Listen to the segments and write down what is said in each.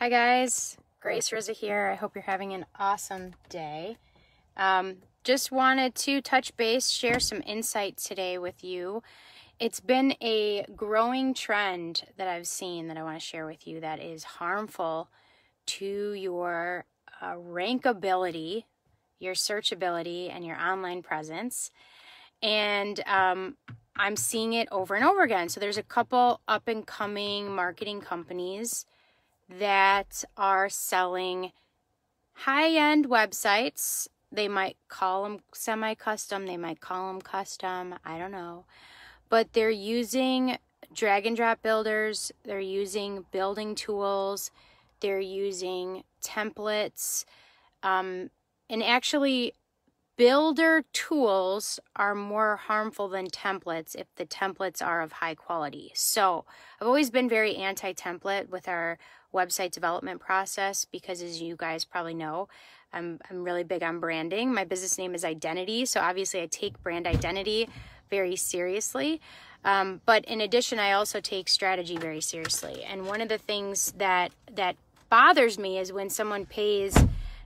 Hi guys, Grace Rizza here. I hope you're having an awesome day. Um, just wanted to touch base, share some insight today with you. It's been a growing trend that I've seen that I want to share with you that is harmful to your uh, rankability, your searchability, and your online presence. And um, I'm seeing it over and over again. So there's a couple up and coming marketing companies that are selling high-end websites. They might call them semi-custom. They might call them custom. I don't know. But they're using drag and drop builders. They're using building tools. They're using templates. Um, and actually, builder tools are more harmful than templates if the templates are of high quality. So I've always been very anti-template with our website development process because, as you guys probably know, I'm, I'm really big on branding. My business name is Identity, so obviously I take brand identity very seriously. Um, but in addition, I also take strategy very seriously. And one of the things that that bothers me is when someone pays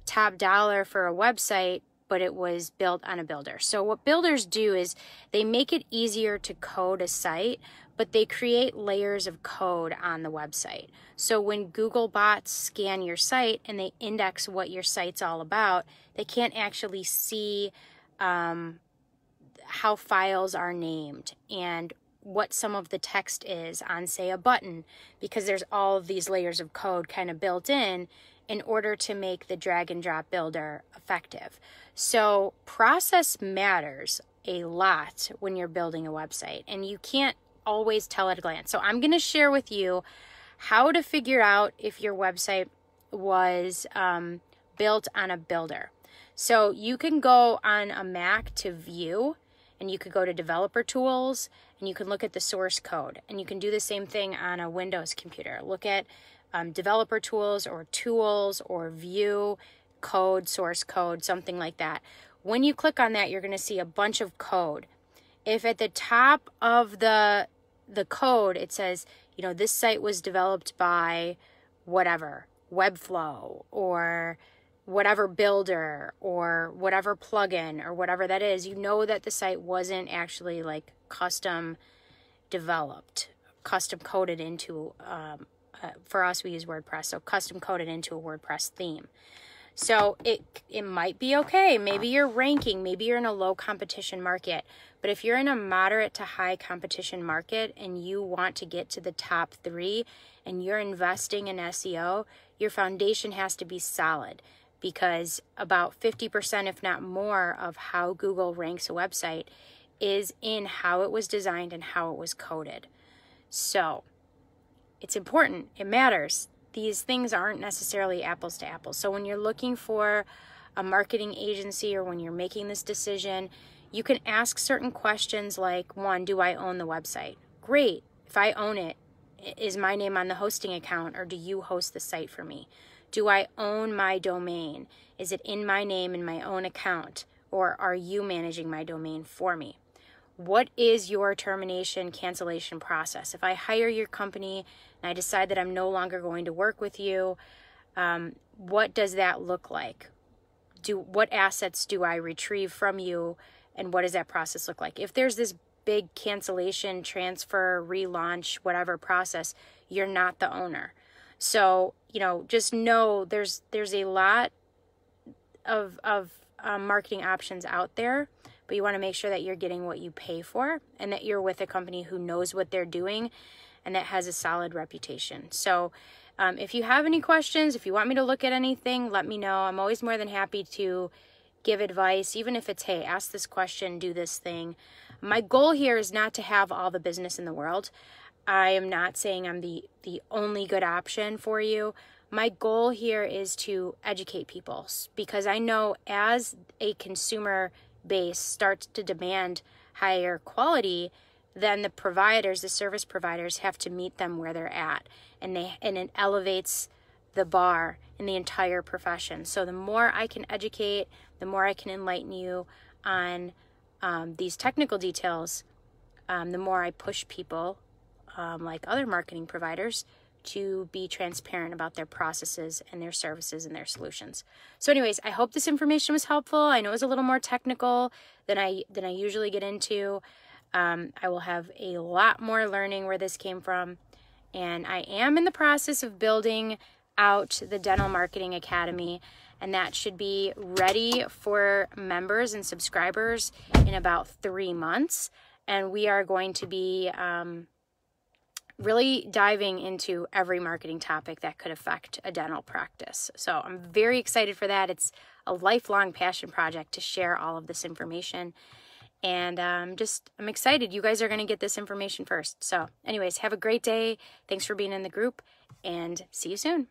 top dollar for a website but it was built on a builder. So what builders do is they make it easier to code a site but they create layers of code on the website. So when Google bots scan your site and they index what your site's all about, they can't actually see um, how files are named and what some of the text is on, say, a button, because there's all these layers of code kind of built in in order to make the drag and drop builder effective. So process matters a lot when you're building a website, and you can't always tell at a glance. So I'm going to share with you how to figure out if your website was um, built on a builder. So you can go on a Mac to view and you could go to developer tools and you can look at the source code and you can do the same thing on a Windows computer. Look at um, developer tools or tools or view code, source code, something like that. When you click on that, you're going to see a bunch of code if at the top of the the code it says, you know, this site was developed by whatever, Webflow or whatever builder or whatever plugin or whatever that is, you know that the site wasn't actually like custom developed, custom coded into, um, uh, for us, we use WordPress, so custom coded into a WordPress theme. So it, it might be okay. Maybe you're ranking, maybe you're in a low competition market. But if you're in a moderate to high competition market and you want to get to the top three and you're investing in SEO, your foundation has to be solid because about 50%, if not more, of how Google ranks a website is in how it was designed and how it was coded. So it's important, it matters these things aren't necessarily apples to apples. So when you're looking for a marketing agency or when you're making this decision, you can ask certain questions like one, do I own the website? Great. If I own it, is my name on the hosting account or do you host the site for me? Do I own my domain? Is it in my name in my own account or are you managing my domain for me? what is your termination cancellation process? If I hire your company and I decide that I'm no longer going to work with you, um, what does that look like? Do what assets do I retrieve from you, and what does that process look like? If there's this big cancellation, transfer, relaunch, whatever process, you're not the owner. So you know, just know there's there's a lot of of um, marketing options out there but you want to make sure that you're getting what you pay for and that you're with a company who knows what they're doing and that has a solid reputation. So, um, if you have any questions, if you want me to look at anything, let me know. I'm always more than happy to give advice, even if it's, hey, ask this question, do this thing. My goal here is not to have all the business in the world. I am not saying I'm the, the only good option for you. My goal here is to educate people because I know as a consumer base starts to demand higher quality, then the providers, the service providers, have to meet them where they're at, and they and it elevates the bar in the entire profession. So the more I can educate, the more I can enlighten you on um, these technical details, um, the more I push people, um, like other marketing providers, to be transparent about their processes and their services and their solutions. So anyways, I hope this information was helpful. I know it was a little more technical than I than I usually get into. Um, I will have a lot more learning where this came from. And I am in the process of building out the Dental Marketing Academy, and that should be ready for members and subscribers in about three months. And we are going to be um, really diving into every marketing topic that could affect a dental practice. So I'm very excited for that. It's a lifelong passion project to share all of this information. And um, just, I'm excited. You guys are going to get this information first. So, anyways, have a great day. Thanks for being in the group and see you soon.